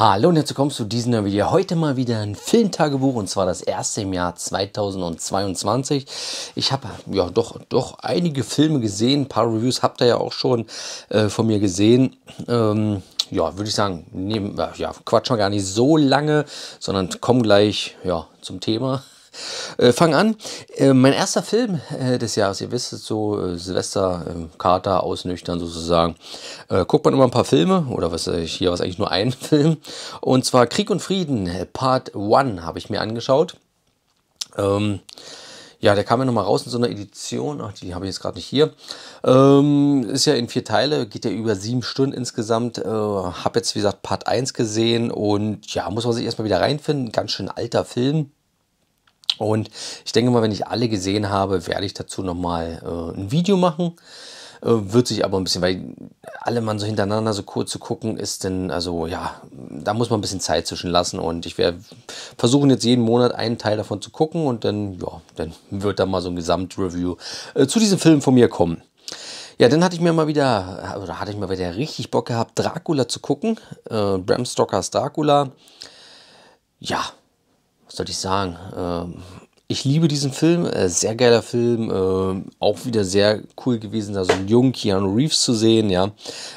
Hallo und herzlich willkommen zu diesem neuen Video. Heute mal wieder ein Filmtagebuch und zwar das erste im Jahr 2022. Ich habe ja doch, doch einige Filme gesehen, ein paar Reviews habt ihr ja auch schon äh, von mir gesehen. Ähm, ja, würde ich sagen, nehmen, ja, quatschen wir gar nicht so lange, sondern kommen gleich ja, zum Thema. Äh, fang an. Äh, mein erster Film äh, des Jahres, ihr wisst es so, äh, Silvester, ähm, Kater, ausnüchtern sozusagen. Äh, guckt man immer ein paar Filme, oder was ich äh, hier was eigentlich nur ein Film. Und zwar Krieg und Frieden, Part 1 habe ich mir angeschaut. Ähm, ja, der kam ja nochmal raus in so einer Edition. Ach, die habe ich jetzt gerade nicht hier. Ähm, ist ja in vier Teile, geht ja über sieben Stunden insgesamt. Äh, hab jetzt, wie gesagt, Part 1 gesehen und ja, muss man sich erstmal wieder reinfinden. Ganz schön alter Film. Und ich denke mal, wenn ich alle gesehen habe, werde ich dazu nochmal äh, ein Video machen. Äh, wird sich aber ein bisschen, weil alle Mann so hintereinander so kurz zu gucken, ist denn, also ja, da muss man ein bisschen Zeit zwischenlassen. Und ich werde versuchen, jetzt jeden Monat einen Teil davon zu gucken. Und dann, ja, dann wird da mal so ein Gesamtreview äh, zu diesem Film von mir kommen. Ja, dann hatte ich mir mal wieder, oder hatte ich mal wieder richtig Bock gehabt, Dracula zu gucken. Äh, Bram Stokers Dracula. Ja, was soll ich sagen? Ähm, ich liebe diesen Film, äh, sehr geiler Film, äh, auch wieder sehr cool gewesen, da so einen jungen Keanu Reeves zu sehen, ja.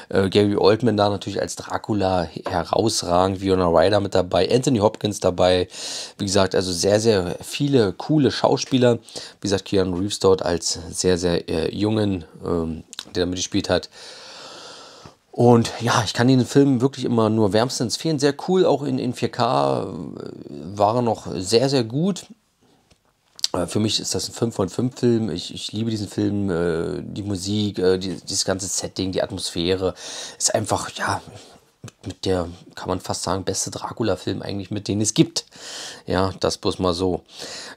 Äh, Gary Oldman da natürlich als Dracula herausragend, Fiona Ryder mit dabei, Anthony Hopkins dabei, wie gesagt, also sehr, sehr viele coole Schauspieler. Wie gesagt, Keanu Reeves dort als sehr, sehr äh, jungen, ähm, der da mitgespielt hat. Und ja, ich kann den Film wirklich immer nur wärmstens empfehlen. Sehr cool, auch in, in 4K äh, war er noch sehr, sehr gut. Äh, für mich ist das ein 5 von 5 Film. Ich, ich liebe diesen Film, äh, die Musik, äh, dieses ganze Setting, die Atmosphäre. Ist einfach, ja, mit, der, kann man fast sagen, beste Dracula-Film eigentlich, mit denen es gibt. Ja, das bloß mal so.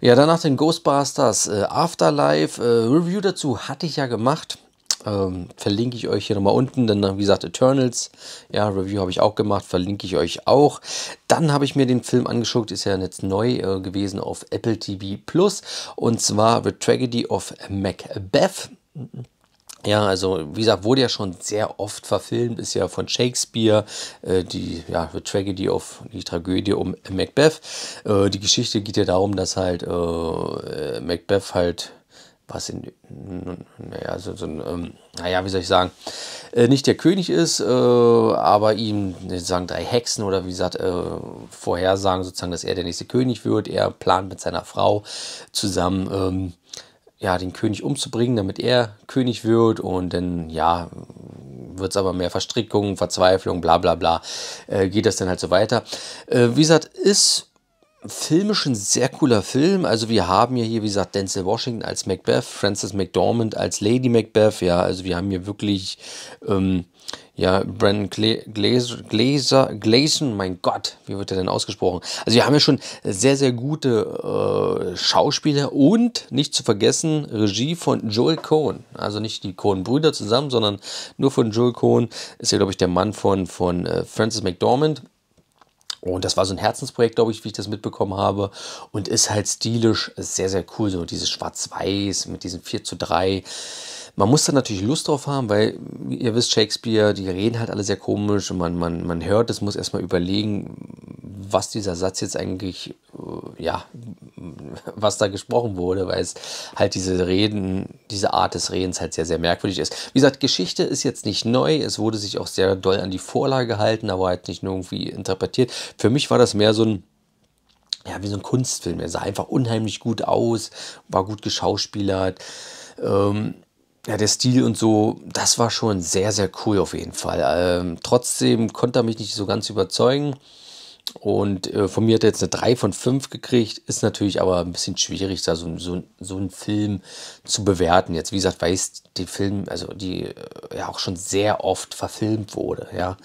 Ja, danach den Ghostbusters Afterlife. Review dazu hatte ich ja gemacht. Ähm, verlinke ich euch hier nochmal unten. Dann, wie gesagt, Eternals. Ja, Review habe ich auch gemacht. Verlinke ich euch auch. Dann habe ich mir den Film angeschaut. Ist ja jetzt neu äh, gewesen auf Apple TV Plus. Und zwar The Tragedy of Macbeth. Ja, also wie gesagt, wurde ja schon sehr oft verfilmt, ist ja von Shakespeare, äh, die ja, The Tragedy of, die Tragödie um Macbeth. Äh, die Geschichte geht ja darum, dass halt äh, Macbeth halt was in, naja, so, so ähm, naja, wie soll ich sagen, äh, nicht der König ist, äh, aber ihm äh, sagen drei Hexen oder wie gesagt, äh, vorhersagen sozusagen, dass er der nächste König wird. Er plant mit seiner Frau zusammen, ähm, ja, den König umzubringen, damit er König wird und dann, ja, wird es aber mehr Verstrickungen, Verzweiflung, bla bla bla, äh, geht das dann halt so weiter. Äh, wie gesagt, ist filmisch ein sehr cooler Film. Also wir haben ja hier, wie gesagt, Denzel Washington als Macbeth, Frances McDormand als Lady Macbeth. Ja, also wir haben hier wirklich, ähm, ja, Brandon Gle Glaser, Glaser, Glason, mein Gott, wie wird der denn ausgesprochen? Also wir haben ja schon sehr, sehr gute äh, Schauspieler und nicht zu vergessen Regie von Joel Cohn. Also nicht die Cohn-Brüder zusammen, sondern nur von Joel Cohn. Ist ja, glaube ich, der Mann von, von äh, Francis McDormand. Und das war so ein Herzensprojekt, glaube ich, wie ich das mitbekommen habe. Und ist halt stilisch sehr, sehr cool. So dieses Schwarz-Weiß mit diesen 4 zu 3. Man muss da natürlich Lust drauf haben, weil ihr wisst, Shakespeare, die reden halt alle sehr komisch und man, man, man hört es, muss erstmal überlegen, was dieser Satz jetzt eigentlich, äh, ja, was da gesprochen wurde, weil es halt diese Reden, diese Art des Redens halt sehr, sehr merkwürdig ist. Wie gesagt, Geschichte ist jetzt nicht neu. Es wurde sich auch sehr doll an die Vorlage gehalten, aber halt nicht nur irgendwie interpretiert. Für mich war das mehr so ein ja, wie so ein Kunstfilm. Er sah einfach unheimlich gut aus, war gut geschauspielert. Ähm, ja, der Stil und so, das war schon sehr, sehr cool auf jeden Fall. Ähm, trotzdem konnte er mich nicht so ganz überzeugen. Und äh, von mir hat er jetzt eine 3 von 5 gekriegt. Ist natürlich aber ein bisschen schwierig, da so, so, so einen Film zu bewerten. Jetzt, wie gesagt, weiß die Film, also die äh, ja auch schon sehr oft verfilmt wurde, ja.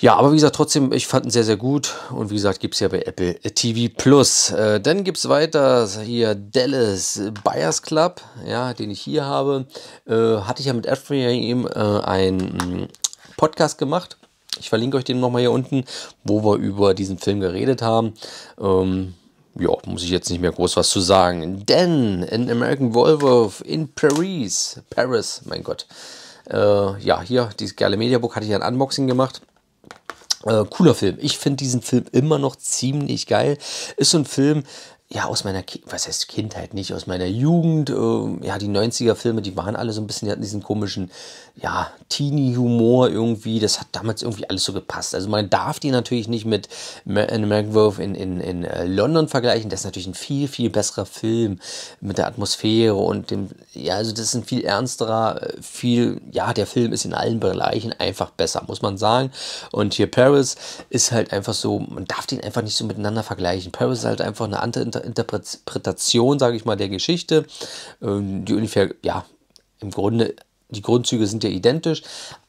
Ja, aber wie gesagt, trotzdem, ich fand ihn sehr, sehr gut. Und wie gesagt, gibt es ja bei Apple TV Plus. Äh, dann gibt es weiter hier Dallas Buyers Club, ja, den ich hier habe. Äh, hatte ich ja mit Adrian eben äh, einen mm, Podcast gemacht. Ich verlinke euch den nochmal hier unten, wo wir über diesen Film geredet haben. Ähm, ja, muss ich jetzt nicht mehr groß was zu sagen. Denn in American Volvo in Paris, Paris, mein Gott. Äh, ja, hier, dieses geile Mediabook hatte ich ein Unboxing gemacht. Äh, cooler Film. Ich finde diesen Film immer noch ziemlich geil. Ist so ein Film, ja, aus meiner, Ki was heißt Kindheit nicht, aus meiner Jugend, äh, ja, die 90er-Filme, die waren alle so ein bisschen, die hatten diesen komischen, ja, Teenie-Humor irgendwie, das hat damals irgendwie alles so gepasst. Also man darf die natürlich nicht mit An äh, American Wolf in, in, in äh, London vergleichen, das ist natürlich ein viel, viel besserer Film mit der Atmosphäre und dem, ja, also das ist ein viel ernsterer, äh, viel, ja, der Film ist in allen Bereichen einfach besser, muss man sagen. Und hier Paris ist halt einfach so, man darf den einfach nicht so miteinander vergleichen. Paris ist halt einfach eine andere Interpretation, sage ich mal, der Geschichte, ähm, die ungefähr, ja, im Grunde, die Grundzüge sind ja identisch,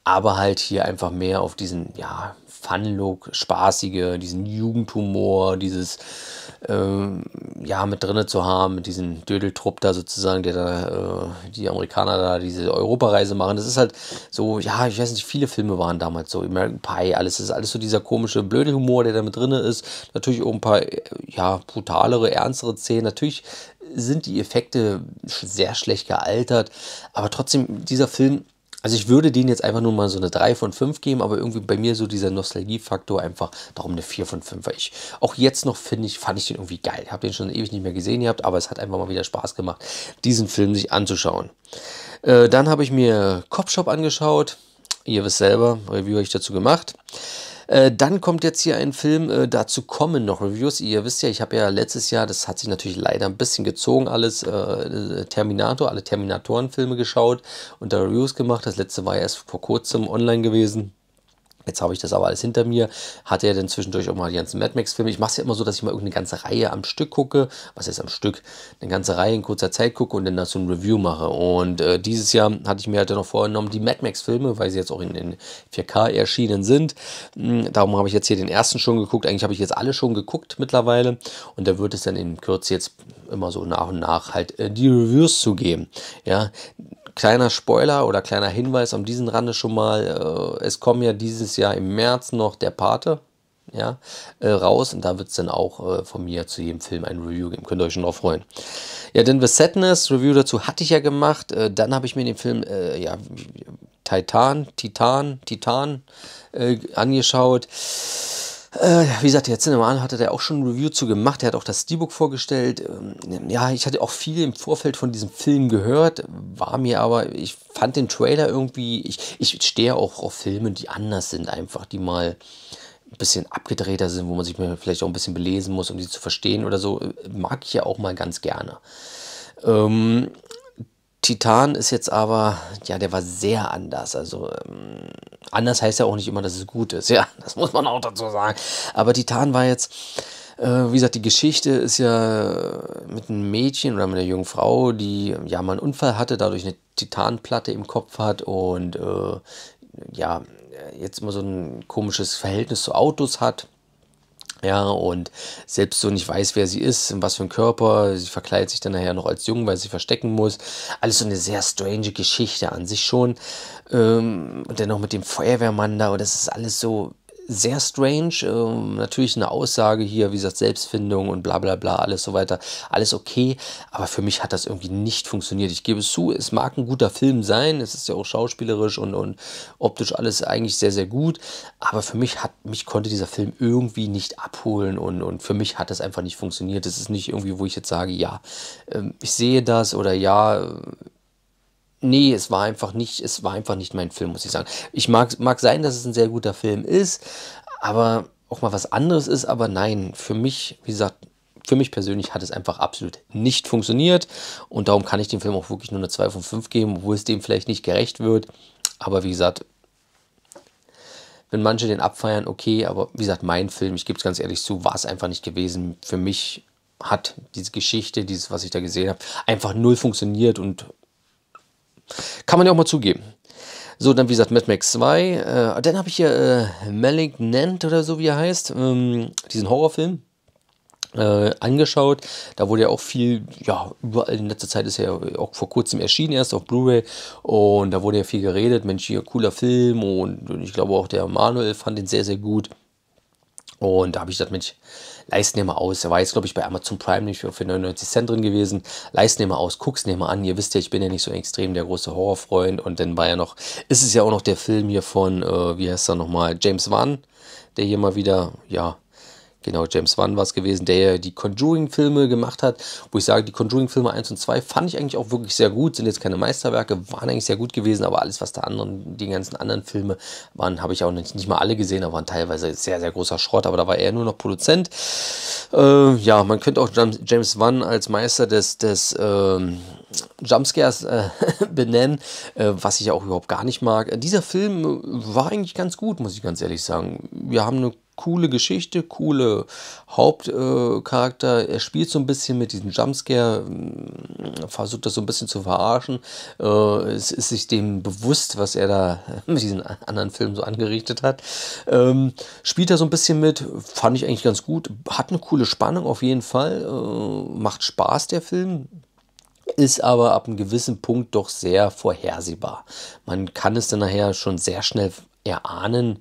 aber halt hier einfach mehr auf diesen, ja, Fun-Look, spaßige, diesen Jugendhumor, dieses ähm, ja mit drinne zu haben, mit diesem Dödeltrupp da sozusagen, der da äh, die Amerikaner da diese Europareise machen. Das ist halt so, ja, ich weiß nicht, viele Filme waren damals so, American Pie, alles das ist alles so dieser komische blöde Humor, der da mit drinne ist. Natürlich auch ein paar äh, ja brutalere, ernstere Szenen. Natürlich sind die Effekte sehr schlecht gealtert, aber trotzdem dieser Film also ich würde denen jetzt einfach nur mal so eine 3 von 5 geben, aber irgendwie bei mir so dieser Nostalgiefaktor einfach darum eine 4 von 5. Weil ich auch jetzt noch finde ich, fand ich den irgendwie geil. Ich habe den schon ewig nicht mehr gesehen gehabt, aber es hat einfach mal wieder Spaß gemacht, diesen Film sich anzuschauen. Äh, dann habe ich mir Copshop angeschaut. Ihr wisst selber, Review habe ich dazu gemacht. Äh, dann kommt jetzt hier ein Film, äh, dazu kommen noch Reviews. Ihr wisst ja, ich habe ja letztes Jahr, das hat sich natürlich leider ein bisschen gezogen, alles äh, äh, Terminator, alle Terminatoren-Filme geschaut und da Reviews gemacht. Das letzte war ja erst vor kurzem online gewesen. Jetzt habe ich das aber alles hinter mir. Hatte ja dann zwischendurch auch mal die ganzen Mad Max-Filme. Ich mache es ja immer so, dass ich mal irgendeine ganze Reihe am Stück gucke. Was heißt am Stück? Eine ganze Reihe in kurzer Zeit gucke und dann dazu ein Review mache. Und äh, dieses Jahr hatte ich mir halt dann noch vorgenommen, die Mad Max-Filme, weil sie jetzt auch in, den 4K erschienen sind. Hm, darum habe ich jetzt hier den ersten schon geguckt. Eigentlich habe ich jetzt alle schon geguckt mittlerweile. Und da wird es dann in Kürze jetzt immer so nach und nach halt äh, die Reviews zu geben. Ja, Kleiner Spoiler oder kleiner Hinweis am diesen Rande schon mal, äh, es kommen ja dieses Jahr im März noch der Pate ja, äh, raus und da wird es dann auch äh, von mir zu jedem Film ein Review geben. Könnt ihr euch schon drauf freuen. Ja, denn The Sadness Review dazu hatte ich ja gemacht. Äh, dann habe ich mir den Film, äh, ja, Titan, Titan, Titan äh, angeschaut. Äh, wie gesagt, der Cineman hatte da auch schon ein Review zu gemacht. Er hat auch das D-Book vorgestellt. Ähm, ja, ich hatte auch viel im Vorfeld von diesem Film gehört, war mir aber, ich fand den Trailer irgendwie, ich, ich stehe auch auf Filme, die anders sind, einfach, die mal ein bisschen abgedrehter sind, wo man sich vielleicht auch ein bisschen belesen muss, um die zu verstehen oder so. Äh, mag ich ja auch mal ganz gerne. Ähm, Titan ist jetzt aber, ja, der war sehr anders. Also ähm, anders heißt ja auch nicht immer, dass es gut ist. Ja, das muss man auch dazu sagen. Aber Titan war jetzt, äh, wie gesagt, die Geschichte ist ja mit einem Mädchen oder mit einer jungen Frau, die ja mal einen Unfall hatte, dadurch eine Titanplatte im Kopf hat und äh, ja, jetzt immer so ein komisches Verhältnis zu Autos hat ja, und selbst so nicht weiß, wer sie ist, in was für ein Körper. Sie verkleidet sich dann nachher noch als jung, weil sie verstecken muss. Alles so eine sehr strange Geschichte an sich schon. Ähm, und dann noch mit dem Feuerwehrmann da, und das ist alles so sehr strange. Ähm, natürlich eine Aussage hier, wie gesagt, Selbstfindung und bla bla bla, alles so weiter. Alles okay, aber für mich hat das irgendwie nicht funktioniert. Ich gebe es zu, es mag ein guter Film sein, es ist ja auch schauspielerisch und, und optisch alles eigentlich sehr, sehr gut, aber für mich hat, mich konnte dieser Film irgendwie nicht abholen und, und für mich hat das einfach nicht funktioniert. Es ist nicht irgendwie, wo ich jetzt sage, ja, ähm, ich sehe das oder ja, Nee, es war einfach nicht, es war einfach nicht mein Film, muss ich sagen. Ich mag, mag sein, dass es ein sehr guter Film ist, aber auch mal was anderes ist, aber nein, für mich, wie gesagt, für mich persönlich hat es einfach absolut nicht funktioniert und darum kann ich dem Film auch wirklich nur eine 2 von 5 geben, obwohl es dem vielleicht nicht gerecht wird. Aber wie gesagt, wenn manche den abfeiern, okay, aber wie gesagt, mein Film, ich gebe es ganz ehrlich zu, war es einfach nicht gewesen. Für mich hat diese Geschichte, dieses, was ich da gesehen habe, einfach null funktioniert und kann man ja auch mal zugeben. So, dann wie gesagt, Mad Max 2. Äh, dann habe ich hier äh, Malignant oder so, wie er heißt, ähm, diesen Horrorfilm. Äh, angeschaut. Da wurde ja auch viel, ja, überall in letzter Zeit ist ja auch vor kurzem erschienen, erst auf Blu-ray. Und da wurde ja viel geredet. Mensch, hier cooler Film. Und, und ich glaube auch der Manuel fand den sehr, sehr gut. Und da habe ich gedacht, Mensch, leisten mal aus. Er war jetzt, glaube ich, bei Amazon Prime nicht für 99 Cent drin gewesen. Leisten mal aus, guck's dir mal an. Ihr wisst ja, ich bin ja nicht so extrem der große Horrorfreund. Und dann war ja noch, ist es ja auch noch der Film hier von, äh, wie heißt er nochmal, James Wan, der hier mal wieder, ja, Genau, James Wan war es gewesen, der ja die Conjuring-Filme gemacht hat, wo ich sage, die Conjuring-Filme 1 und 2 fand ich eigentlich auch wirklich sehr gut, sind jetzt keine Meisterwerke, waren eigentlich sehr gut gewesen, aber alles, was da anderen, die ganzen anderen Filme waren, habe ich auch nicht, nicht mal alle gesehen, aber waren teilweise sehr, sehr großer Schrott, aber da war er nur noch Produzent. Äh, ja, man könnte auch James Wan als Meister des, des ähm, Jumpscares äh, benennen, äh, was ich auch überhaupt gar nicht mag. Dieser Film war eigentlich ganz gut, muss ich ganz ehrlich sagen. Wir haben eine coole Geschichte, coole Hauptcharakter. Äh, er spielt so ein bisschen mit diesem Jumpscare, mm, versucht das so ein bisschen zu verarschen. Äh, es ist sich dem bewusst, was er da mit diesen anderen Filmen so angerichtet hat. Ähm, spielt er so ein bisschen mit, fand ich eigentlich ganz gut. Hat eine coole Spannung auf jeden Fall. Äh, macht Spaß, der Film ist aber ab einem gewissen Punkt doch sehr vorhersehbar. Man kann es dann nachher schon sehr schnell erahnen,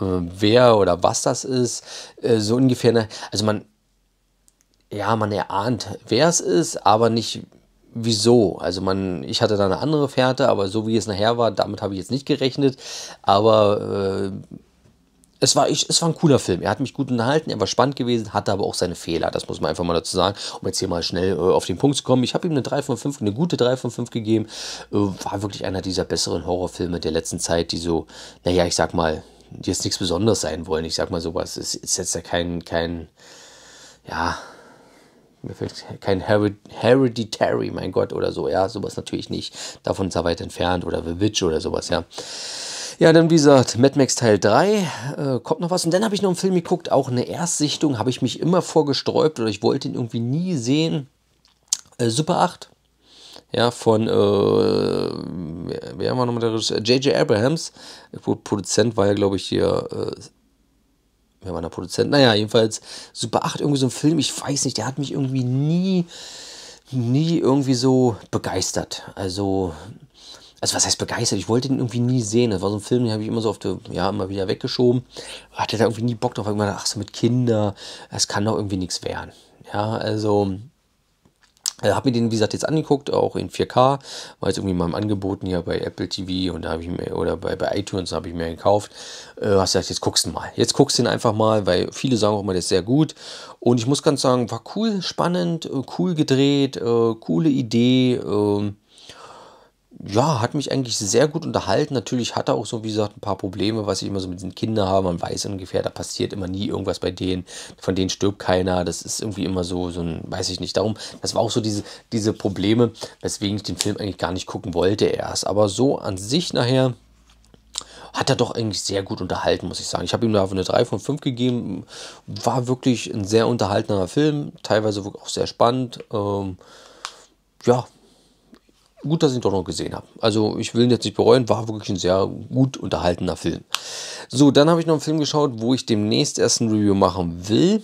äh, wer oder was das ist, äh, so ungefähr. Ne? Also man, ja, man erahnt, wer es ist, aber nicht wieso. Also man, ich hatte da eine andere Fährte, aber so wie es nachher war, damit habe ich jetzt nicht gerechnet. Aber äh, es war, ich, es war ein cooler Film. Er hat mich gut unterhalten, er war spannend gewesen, hatte aber auch seine Fehler. Das muss man einfach mal dazu sagen, um jetzt hier mal schnell äh, auf den Punkt zu kommen. Ich habe ihm eine 3 von 5, eine gute 3 von 5 gegeben. Äh, war wirklich einer dieser besseren Horrorfilme der letzten Zeit, die so, naja, ich sag mal, die jetzt nichts Besonderes sein wollen. Ich sag mal sowas. Es ist jetzt ja kein, kein, ja, mir fällt kein Hereditary, mein Gott, oder so, ja, sowas natürlich nicht. Davon ist er weit entfernt oder The Witch oder sowas, ja. Ja, dann wie gesagt, Mad Max Teil 3, äh, kommt noch was. Und dann habe ich noch einen Film geguckt, auch eine Erstsichtung, habe ich mich immer vorgesträubt oder ich wollte ihn irgendwie nie sehen. Äh, Super 8, ja, von, äh, wer war nochmal der Regisseur? J.J. Abrahams. Produzent war ja, glaube ich, hier, äh, wer war der Produzent? Naja, jedenfalls Super 8, irgendwie so ein Film, ich weiß nicht, der hat mich irgendwie nie, nie irgendwie so begeistert. Also, also was heißt begeistert? Ich wollte den irgendwie nie sehen. Das war so ein Film, den habe ich immer so auf der, ja, immer wieder weggeschoben. Hatte da irgendwie nie Bock drauf. Irgendwann, ach so, mit Kinder, es kann doch irgendwie nichts werden. Ja, also, äh, habe mir den, wie gesagt, jetzt angeguckt, auch in 4K. War jetzt irgendwie mal im Angeboten hier bei Apple TV und da habe ich mir, oder bei, bei iTunes habe ich mir gekauft. Äh, hast gesagt, jetzt guckst du mal. Jetzt guckst du ihn einfach mal, weil viele sagen auch immer, der ist sehr gut. Und ich muss ganz sagen, war cool, spannend, äh, cool gedreht, äh, coole Idee. Äh, ja, hat mich eigentlich sehr gut unterhalten. Natürlich hat er auch so, wie gesagt, ein paar Probleme, was ich immer so mit den Kindern habe. Man weiß ungefähr, da passiert immer nie irgendwas bei denen. Von denen stirbt keiner. Das ist irgendwie immer so, so ein, weiß ich nicht. Darum, das war auch so diese, diese Probleme, weswegen ich den Film eigentlich gar nicht gucken wollte erst. Aber so an sich nachher hat er doch eigentlich sehr gut unterhalten, muss ich sagen. Ich habe ihm da eine 3 von 5 gegeben. War wirklich ein sehr unterhaltener Film. Teilweise auch sehr spannend. Ähm, ja, gut, dass ich ihn doch noch gesehen habe. Also ich will ihn jetzt nicht bereuen, war wirklich ein sehr gut unterhaltener Film. So, dann habe ich noch einen Film geschaut, wo ich demnächst erst ein Review machen will.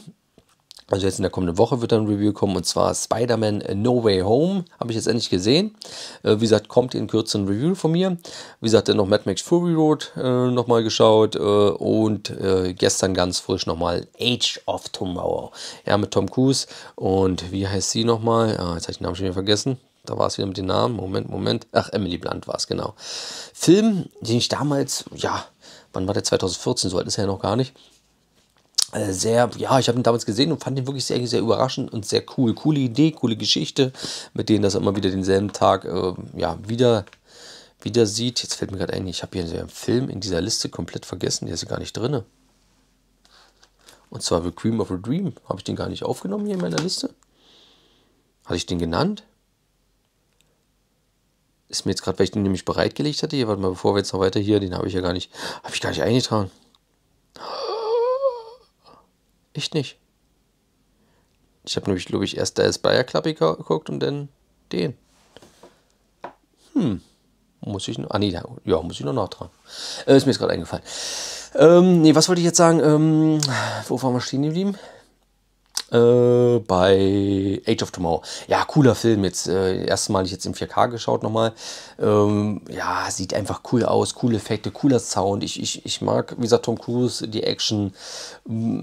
Also jetzt in der kommenden Woche wird dann ein Review kommen und zwar Spider-Man äh, No Way Home. Habe ich jetzt endlich gesehen. Äh, wie gesagt, kommt in Kürze ein Review von mir. Wie gesagt, dann noch Mad Max Fury Road äh, nochmal geschaut äh, und äh, gestern ganz frisch nochmal Age of Tomorrow. Ja, mit Tom Cruise und wie heißt sie nochmal? Ah, jetzt habe ich den Namen schon wieder vergessen da war es wieder mit den Namen, Moment, Moment, ach, Emily Blunt war es, genau. Film, den ich damals, ja, wann war der, 2014, so alt ist er ja noch gar nicht, äh, sehr, ja, ich habe ihn damals gesehen und fand ihn wirklich sehr, sehr überraschend und sehr cool. Coole Idee, coole Geschichte, mit denen das immer wieder denselben Tag äh, ja, wieder, wieder sieht. Jetzt fällt mir gerade ein, ich habe hier einen Film in dieser Liste komplett vergessen, der ist ja gar nicht drin. Und zwar The Cream of a Dream. Habe ich den gar nicht aufgenommen hier in meiner Liste? Hatte ich den genannt? Ist mir jetzt gerade, weil ich den nämlich bereitgelegt hatte. Hier, warte mal, bevor wir jetzt noch weiter hier, den habe ich ja gar nicht, habe ich gar nicht eingetragen. Echt nicht. Ich habe nämlich, glaube ich, erst der Bayer Club geguckt und dann den. Hm. Muss ich noch. Ah, nee, ja, muss ich noch nachtragen. Äh, ist mir jetzt gerade eingefallen. Ähm, nee, was wollte ich jetzt sagen? Ähm, wo waren wir stehen geblieben? Äh, bei Age of Tomorrow. Ja, cooler Film jetzt. Äh, erstmal jetzt im 4K geschaut nochmal. Ähm, ja, sieht einfach cool aus, coole Effekte, cooler Sound. Ich, ich, ich mag, wie gesagt, Tom Cruise, die Action. Mm,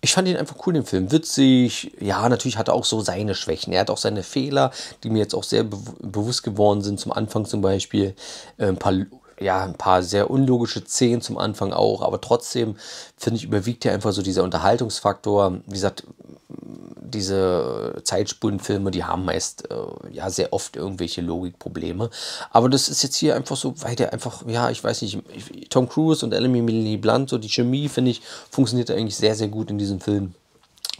ich fand ihn einfach cool, den Film. Witzig. Ja, natürlich hat er auch so seine Schwächen. Er hat auch seine Fehler, die mir jetzt auch sehr be bewusst geworden sind. Zum Anfang zum Beispiel äh, ein paar ja, ein paar sehr unlogische Szenen zum Anfang auch, aber trotzdem finde ich, überwiegt ja einfach so dieser Unterhaltungsfaktor. Wie gesagt, diese Zeitspulenfilme, die haben meist äh, ja sehr oft irgendwelche Logikprobleme. Aber das ist jetzt hier einfach so, weil der einfach, ja, ich weiß nicht, Tom Cruise und Ellie Melanie Blunt, so die Chemie, finde ich, funktioniert eigentlich sehr, sehr gut in diesem Film.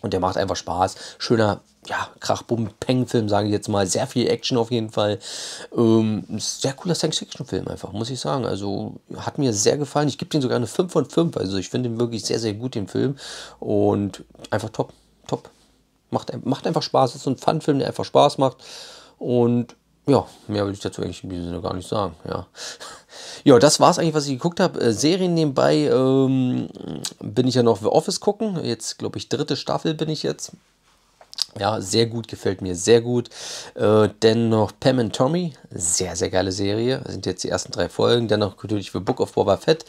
Und der macht einfach Spaß. Schöner, ja, Krach-Bumm-Peng-Film, sage ich jetzt mal. Sehr viel Action auf jeden Fall. Ähm, sehr cooler Science-Fiction-Film einfach, muss ich sagen. Also hat mir sehr gefallen. Ich gebe den sogar eine 5 von 5. Also ich finde den wirklich sehr, sehr gut, den Film. Und einfach top, top. Macht, macht einfach Spaß. Das ist so ein Fun-Film, der einfach Spaß macht. Und ja, mehr würde ich dazu eigentlich in diesem Sinne gar nicht sagen, ja. Ja, das es eigentlich, was ich geguckt habe. Äh, Serien nebenbei ähm, bin ich ja noch The Office gucken. Jetzt, glaube ich, dritte Staffel bin ich jetzt. Ja, sehr gut, gefällt mir sehr gut. Äh, dennoch Pam und Tommy, sehr, sehr geile Serie. Das sind jetzt die ersten drei Folgen. Dennoch natürlich für Book of Boba Fett.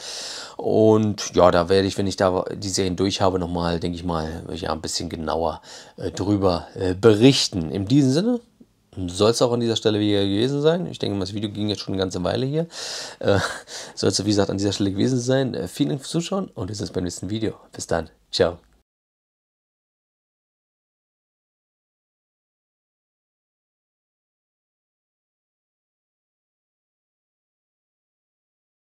Und ja, da werde ich, wenn ich da die Serien durch habe, nochmal, denke ich mal, ja, ein bisschen genauer äh, drüber äh, berichten. In diesem Sinne, soll es auch an dieser Stelle wieder gewesen sein. Ich denke das Video ging jetzt schon eine ganze Weile hier. Äh, soll es, wie gesagt, an dieser Stelle gewesen sein. Äh, vielen Dank fürs Zuschauen und wir sehen uns beim nächsten Video. Bis dann. Ciao.